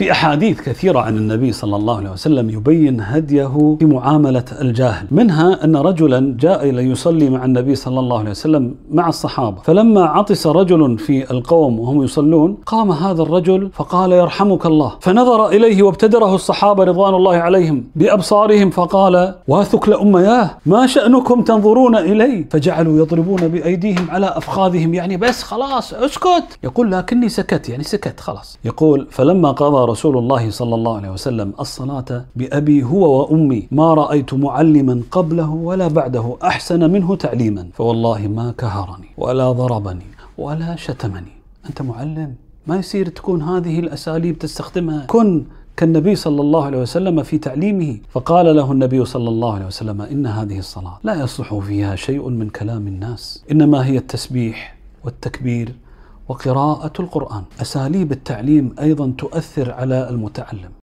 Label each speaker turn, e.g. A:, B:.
A: في أحاديث كثيرة عن النبي صلى الله عليه وسلم يبين هديه في معاملة الجاهل منها أن رجلا جاء إلى يصلي مع النبي صلى الله عليه وسلم مع الصحابة فلما عطس رجل في القوم وهم يصلون قام هذا الرجل فقال يرحمك الله فنظر إليه وابتدره الصحابة رضوان الله عليهم بأبصارهم فقال واثك لأمياه ما شأنكم تنظرون إلي فجعلوا يضربون بأيديهم على أفخاذهم يعني بس خلاص اسكت يقول لكني سكت يعني سكت خلاص يقول فلما قضى رسول الله صلى الله عليه وسلم الصلاة بأبي هو وأمي ما رأيت معلما قبله ولا بعده أحسن منه تعليما فوالله ما كهرني ولا ضربني ولا شتمني أنت معلم ما يصير تكون هذه الأساليب تستخدمها كن كالنبي صلى الله عليه وسلم في تعليمه فقال له النبي صلى الله عليه وسلم إن هذه الصلاة لا يصلح فيها شيء من كلام الناس إنما هي التسبيح والتكبير وقراءة القرآن. أساليب التعليم أيضا تؤثر على المتعلم.